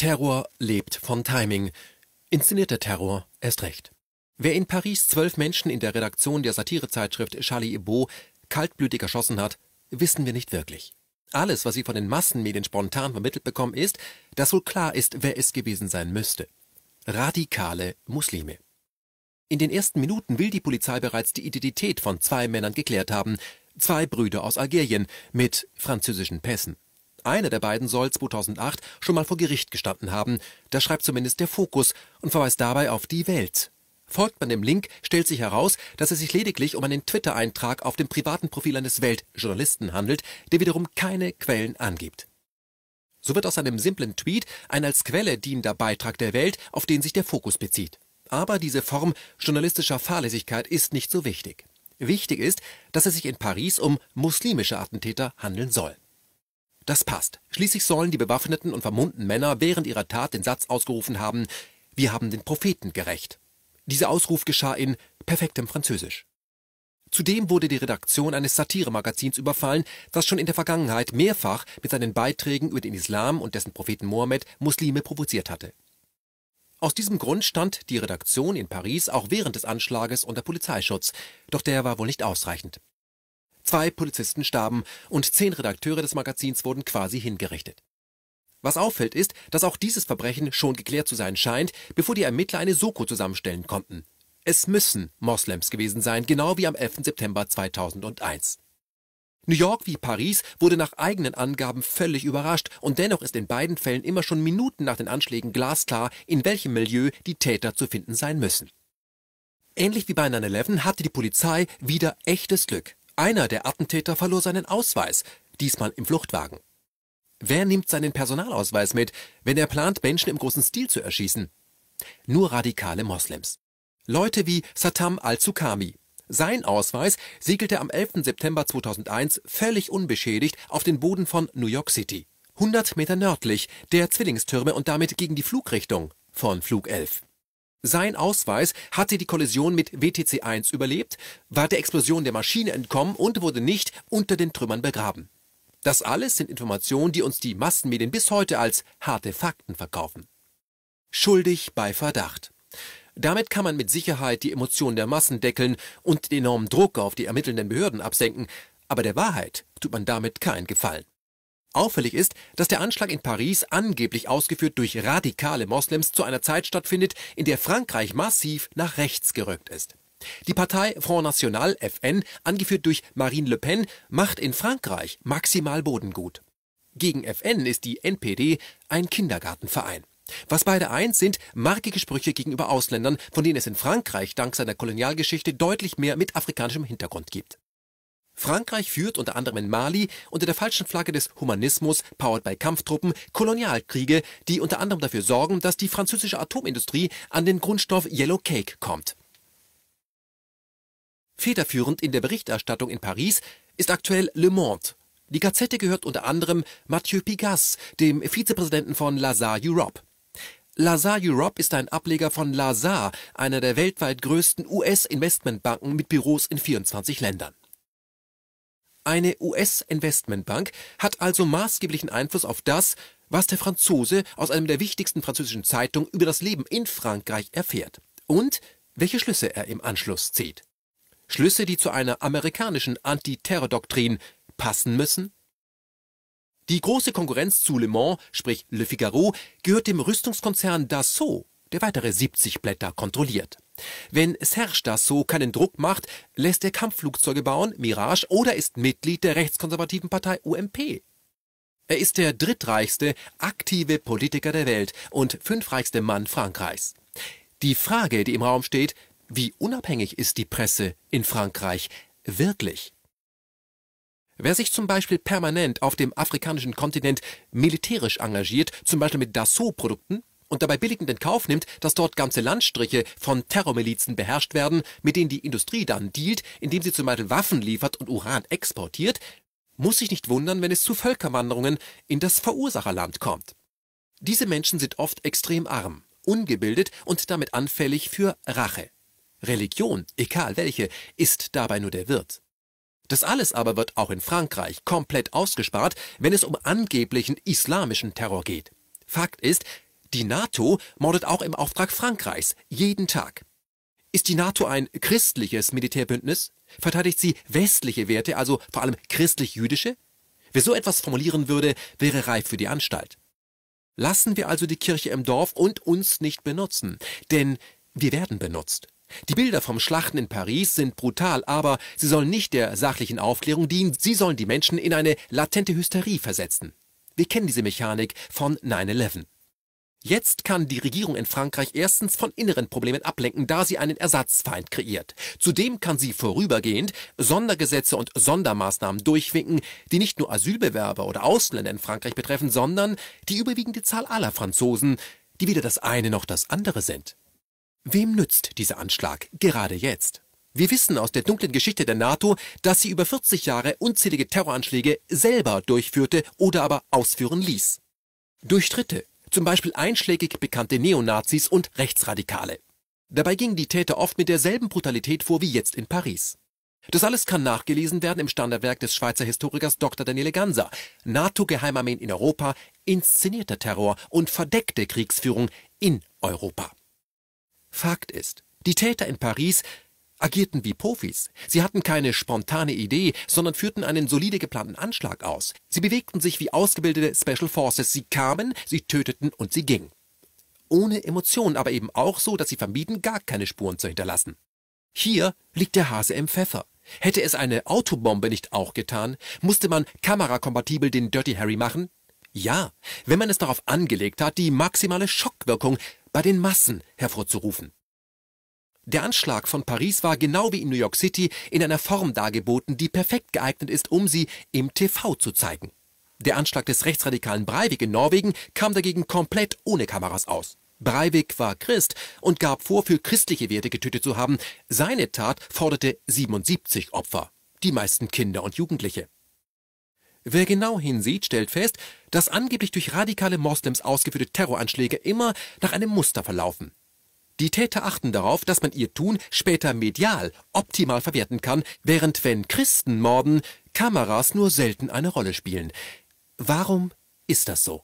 Terror lebt von Timing. Inszenierter Terror erst recht. Wer in Paris zwölf Menschen in der Redaktion der Satirezeitschrift Charlie Hebdo kaltblütig erschossen hat, wissen wir nicht wirklich. Alles, was sie von den Massenmedien spontan vermittelt bekommen, ist, dass wohl klar ist, wer es gewesen sein müsste. Radikale Muslime. In den ersten Minuten will die Polizei bereits die Identität von zwei Männern geklärt haben, zwei Brüder aus Algerien mit französischen Pässen. Einer der beiden soll 2008 schon mal vor Gericht gestanden haben. Das schreibt zumindest der Fokus und verweist dabei auf die Welt. Folgt man dem Link, stellt sich heraus, dass es sich lediglich um einen Twitter-Eintrag auf dem privaten Profil eines Weltjournalisten handelt, der wiederum keine Quellen angibt. So wird aus einem simplen Tweet ein als Quelle dienender Beitrag der Welt, auf den sich der Fokus bezieht. Aber diese Form journalistischer Fahrlässigkeit ist nicht so wichtig. Wichtig ist, dass es sich in Paris um muslimische Attentäter handeln soll. Das passt. Schließlich sollen die bewaffneten und vermummten Männer während ihrer Tat den Satz ausgerufen haben, wir haben den Propheten gerecht. Dieser Ausruf geschah in perfektem Französisch. Zudem wurde die Redaktion eines Satiremagazins überfallen, das schon in der Vergangenheit mehrfach mit seinen Beiträgen über den Islam und dessen Propheten Mohammed Muslime provoziert hatte. Aus diesem Grund stand die Redaktion in Paris auch während des Anschlages unter Polizeischutz, doch der war wohl nicht ausreichend. Zwei Polizisten starben und zehn Redakteure des Magazins wurden quasi hingerichtet. Was auffällt ist, dass auch dieses Verbrechen schon geklärt zu sein scheint, bevor die Ermittler eine Soko zusammenstellen konnten. Es müssen Moslems gewesen sein, genau wie am 11. September 2001. New York wie Paris wurde nach eigenen Angaben völlig überrascht und dennoch ist in beiden Fällen immer schon Minuten nach den Anschlägen glasklar, in welchem Milieu die Täter zu finden sein müssen. Ähnlich wie bei 9-11 hatte die Polizei wieder echtes Glück. Einer der Attentäter verlor seinen Ausweis, diesmal im Fluchtwagen. Wer nimmt seinen Personalausweis mit, wenn er plant, Menschen im großen Stil zu erschießen? Nur radikale Moslems. Leute wie Satam al-Zukami. Sein Ausweis segelte am 11. September 2001 völlig unbeschädigt auf den Boden von New York City, 100 Meter nördlich der Zwillingstürme und damit gegen die Flugrichtung von Flug 11. Sein Ausweis hatte die Kollision mit WTC-1 überlebt, war der Explosion der Maschine entkommen und wurde nicht unter den Trümmern begraben. Das alles sind Informationen, die uns die Massenmedien bis heute als harte Fakten verkaufen. Schuldig bei Verdacht. Damit kann man mit Sicherheit die Emotionen der Massen deckeln und den enormen Druck auf die ermittelnden Behörden absenken, aber der Wahrheit tut man damit keinen Gefallen. Auffällig ist, dass der Anschlag in Paris angeblich ausgeführt durch radikale Moslems zu einer Zeit stattfindet, in der Frankreich massiv nach rechts gerückt ist. Die Partei Front National FN, angeführt durch Marine Le Pen, macht in Frankreich maximal Bodengut. Gegen FN ist die NPD ein Kindergartenverein. Was beide eins sind, markige Sprüche gegenüber Ausländern, von denen es in Frankreich dank seiner Kolonialgeschichte deutlich mehr mit afrikanischem Hintergrund gibt. Frankreich führt unter anderem in Mali unter der falschen Flagge des Humanismus, powered by Kampftruppen, Kolonialkriege, die unter anderem dafür sorgen, dass die französische Atomindustrie an den Grundstoff Yellow Cake kommt. Federführend in der Berichterstattung in Paris ist aktuell Le Monde. Die Gazette gehört unter anderem Mathieu Pigas, dem Vizepräsidenten von Lazar Europe. Lazar Europe ist ein Ableger von Lazar, einer der weltweit größten US-Investmentbanken mit Büros in 24 Ländern. Eine US-Investmentbank hat also maßgeblichen Einfluss auf das, was der Franzose aus einem der wichtigsten französischen Zeitungen über das Leben in Frankreich erfährt und welche Schlüsse er im Anschluss zieht. Schlüsse, die zu einer amerikanischen Antiterrordoktrin passen müssen? Die große Konkurrenz zu Le Mans, sprich Le Figaro, gehört dem Rüstungskonzern Dassault, der weitere 70 Blätter kontrolliert. Wenn Serge Dassault keinen Druck macht, lässt er Kampfflugzeuge bauen, Mirage oder ist Mitglied der rechtskonservativen Partei UMP. Er ist der drittreichste aktive Politiker der Welt und fünfreichste Mann Frankreichs. Die Frage, die im Raum steht, wie unabhängig ist die Presse in Frankreich wirklich? Wer sich zum Beispiel permanent auf dem afrikanischen Kontinent militärisch engagiert, zum Beispiel mit Dassault-Produkten, und dabei billigend in Kauf nimmt, dass dort ganze Landstriche von Terrormilizen beherrscht werden, mit denen die Industrie dann dealt, indem sie zum Beispiel Waffen liefert und Uran exportiert, muss sich nicht wundern, wenn es zu Völkerwanderungen in das Verursacherland kommt. Diese Menschen sind oft extrem arm, ungebildet und damit anfällig für Rache. Religion, egal welche, ist dabei nur der Wirt. Das alles aber wird auch in Frankreich komplett ausgespart, wenn es um angeblichen islamischen Terror geht. Fakt ist, die NATO mordet auch im Auftrag Frankreichs, jeden Tag. Ist die NATO ein christliches Militärbündnis? Verteidigt sie westliche Werte, also vor allem christlich-jüdische? Wer so etwas formulieren würde, wäre reif für die Anstalt. Lassen wir also die Kirche im Dorf und uns nicht benutzen, denn wir werden benutzt. Die Bilder vom Schlachten in Paris sind brutal, aber sie sollen nicht der sachlichen Aufklärung dienen, sie sollen die Menschen in eine latente Hysterie versetzen. Wir kennen diese Mechanik von 9-11. Jetzt kann die Regierung in Frankreich erstens von inneren Problemen ablenken, da sie einen Ersatzfeind kreiert. Zudem kann sie vorübergehend Sondergesetze und Sondermaßnahmen durchwinken, die nicht nur Asylbewerber oder Ausländer in Frankreich betreffen, sondern die überwiegende Zahl aller Franzosen, die weder das eine noch das andere sind. Wem nützt dieser Anschlag gerade jetzt? Wir wissen aus der dunklen Geschichte der NATO, dass sie über 40 Jahre unzählige Terroranschläge selber durchführte oder aber ausführen ließ. Durch Dritte, zum Beispiel einschlägig bekannte Neonazis und Rechtsradikale. Dabei gingen die Täter oft mit derselben Brutalität vor wie jetzt in Paris. Das alles kann nachgelesen werden im Standardwerk des Schweizer Historikers Dr. Daniele Ganser. NATO-Geheimarmeen in Europa, inszenierter Terror und verdeckte Kriegsführung in Europa. Fakt ist, die Täter in Paris agierten wie Profis. Sie hatten keine spontane Idee, sondern führten einen solide geplanten Anschlag aus. Sie bewegten sich wie ausgebildete Special Forces. Sie kamen, sie töteten und sie gingen. Ohne Emotionen, aber eben auch so, dass sie vermieden, gar keine Spuren zu hinterlassen. Hier liegt der Hase im Pfeffer. Hätte es eine Autobombe nicht auch getan, musste man kamerakompatibel den Dirty Harry machen? Ja, wenn man es darauf angelegt hat, die maximale Schockwirkung bei den Massen hervorzurufen. Der Anschlag von Paris war genau wie in New York City in einer Form dargeboten, die perfekt geeignet ist, um sie im TV zu zeigen. Der Anschlag des rechtsradikalen Breivik in Norwegen kam dagegen komplett ohne Kameras aus. Breivik war Christ und gab vor, für christliche Werte getötet zu haben. Seine Tat forderte 77 Opfer, die meisten Kinder und Jugendliche. Wer genau hinsieht, stellt fest, dass angeblich durch radikale Moslems ausgeführte Terroranschläge immer nach einem Muster verlaufen. Die Täter achten darauf, dass man ihr Tun später medial optimal verwerten kann, während wenn Christen morden, Kameras nur selten eine Rolle spielen. Warum ist das so?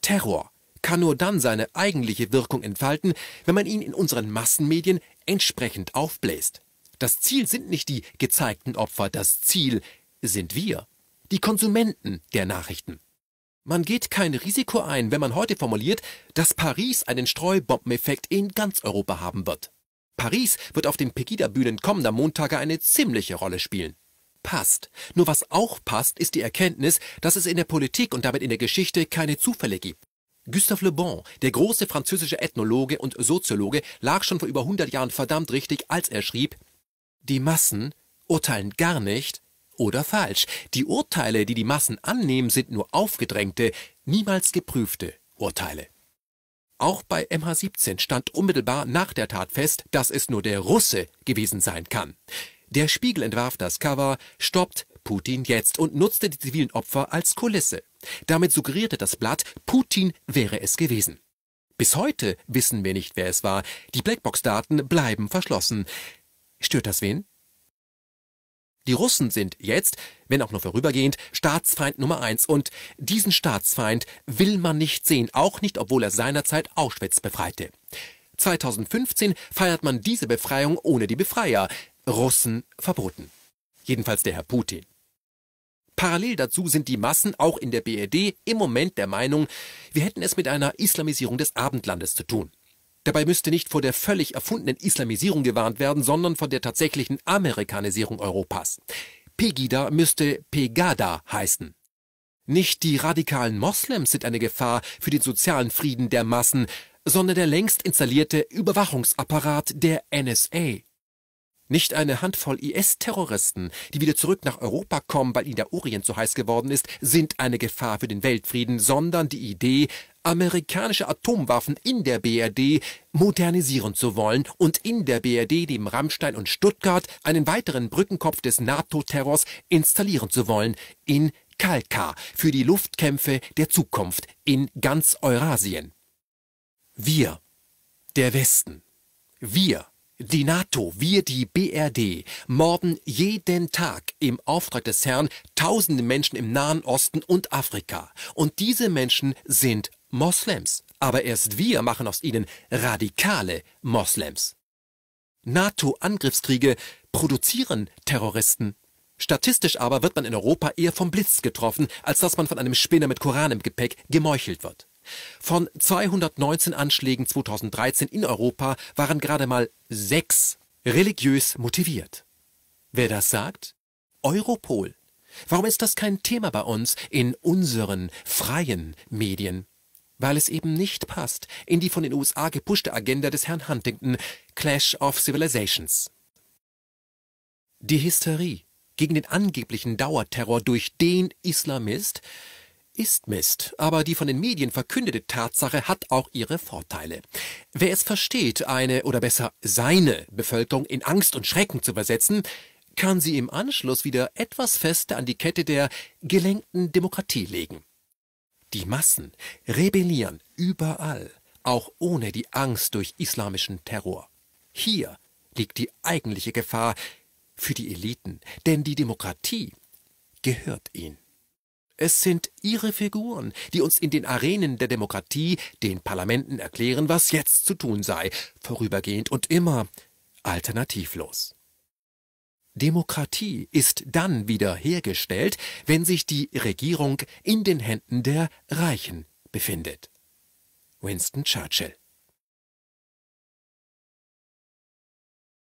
Terror kann nur dann seine eigentliche Wirkung entfalten, wenn man ihn in unseren Massenmedien entsprechend aufbläst. Das Ziel sind nicht die gezeigten Opfer, das Ziel sind wir, die Konsumenten der Nachrichten. Man geht kein Risiko ein, wenn man heute formuliert, dass Paris einen Streubombeneffekt in ganz Europa haben wird. Paris wird auf den Pegida-Bühnen kommender Montage eine ziemliche Rolle spielen. Passt. Nur was auch passt, ist die Erkenntnis, dass es in der Politik und damit in der Geschichte keine Zufälle gibt. Gustave Le Bon, der große französische Ethnologe und Soziologe, lag schon vor über 100 Jahren verdammt richtig, als er schrieb, die Massen urteilen gar nicht, oder falsch. Die Urteile, die die Massen annehmen, sind nur aufgedrängte, niemals geprüfte Urteile. Auch bei MH17 stand unmittelbar nach der Tat fest, dass es nur der Russe gewesen sein kann. Der Spiegel entwarf das Cover Stoppt Putin jetzt und nutzte die zivilen Opfer als Kulisse. Damit suggerierte das Blatt, Putin wäre es gewesen. Bis heute wissen wir nicht, wer es war. Die Blackbox-Daten bleiben verschlossen. Stört das wen? Die Russen sind jetzt, wenn auch nur vorübergehend, Staatsfeind Nummer eins. Und diesen Staatsfeind will man nicht sehen, auch nicht, obwohl er seinerzeit Auschwitz befreite. 2015 feiert man diese Befreiung ohne die Befreier. Russen verboten. Jedenfalls der Herr Putin. Parallel dazu sind die Massen auch in der BRD im Moment der Meinung, wir hätten es mit einer Islamisierung des Abendlandes zu tun. Dabei müsste nicht vor der völlig erfundenen Islamisierung gewarnt werden, sondern vor der tatsächlichen Amerikanisierung Europas. Pegida müsste Pegada heißen. Nicht die radikalen Moslems sind eine Gefahr für den sozialen Frieden der Massen, sondern der längst installierte Überwachungsapparat der NSA. Nicht eine Handvoll IS-Terroristen, die wieder zurück nach Europa kommen, weil ihnen der Orient so heiß geworden ist, sind eine Gefahr für den Weltfrieden, sondern die Idee, amerikanische Atomwaffen in der BRD modernisieren zu wollen und in der BRD dem Rammstein und Stuttgart einen weiteren Brückenkopf des NATO-Terrors installieren zu wollen in Kalkar für die Luftkämpfe der Zukunft in ganz Eurasien. Wir, der Westen, wir die NATO, wir die BRD, morden jeden Tag im Auftrag des Herrn tausende Menschen im Nahen Osten und Afrika. Und diese Menschen sind Moslems. Aber erst wir machen aus ihnen radikale Moslems. NATO-Angriffskriege produzieren Terroristen. Statistisch aber wird man in Europa eher vom Blitz getroffen, als dass man von einem Spinner mit Koran im Gepäck gemeuchelt wird. Von 219 Anschlägen 2013 in Europa waren gerade mal sechs religiös motiviert. Wer das sagt? Europol. Warum ist das kein Thema bei uns in unseren freien Medien? Weil es eben nicht passt in die von den USA gepuschte Agenda des Herrn Huntington Clash of Civilizations. Die Hysterie gegen den angeblichen Dauerterror durch den Islamist ist Mist, aber die von den Medien verkündete Tatsache hat auch ihre Vorteile. Wer es versteht, eine oder besser seine Bevölkerung in Angst und Schrecken zu versetzen, kann sie im Anschluss wieder etwas fester an die Kette der gelenkten Demokratie legen. Die Massen rebellieren überall, auch ohne die Angst durch islamischen Terror. Hier liegt die eigentliche Gefahr für die Eliten, denn die Demokratie gehört ihnen. Es sind ihre Figuren, die uns in den Arenen der Demokratie, den Parlamenten erklären, was jetzt zu tun sei, vorübergehend und immer alternativlos. Demokratie ist dann wieder hergestellt, wenn sich die Regierung in den Händen der Reichen befindet. Winston Churchill